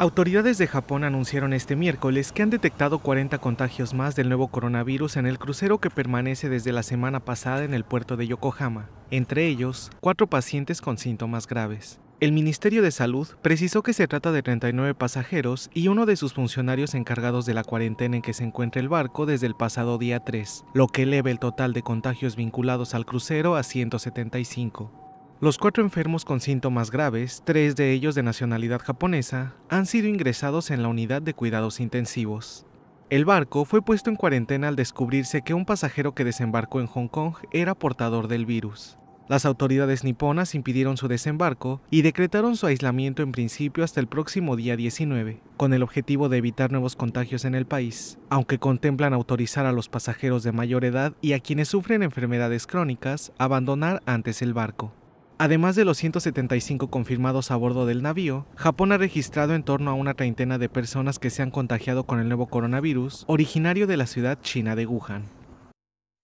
Autoridades de Japón anunciaron este miércoles que han detectado 40 contagios más del nuevo coronavirus en el crucero que permanece desde la semana pasada en el puerto de Yokohama, entre ellos cuatro pacientes con síntomas graves. El Ministerio de Salud precisó que se trata de 39 pasajeros y uno de sus funcionarios encargados de la cuarentena en que se encuentra el barco desde el pasado día 3, lo que eleva el total de contagios vinculados al crucero a 175. Los cuatro enfermos con síntomas graves, tres de ellos de nacionalidad japonesa, han sido ingresados en la unidad de cuidados intensivos. El barco fue puesto en cuarentena al descubrirse que un pasajero que desembarcó en Hong Kong era portador del virus. Las autoridades niponas impidieron su desembarco y decretaron su aislamiento en principio hasta el próximo día 19, con el objetivo de evitar nuevos contagios en el país, aunque contemplan autorizar a los pasajeros de mayor edad y a quienes sufren enfermedades crónicas abandonar antes el barco. Además de los 175 confirmados a bordo del navío, Japón ha registrado en torno a una treintena de personas que se han contagiado con el nuevo coronavirus, originario de la ciudad china de Wuhan.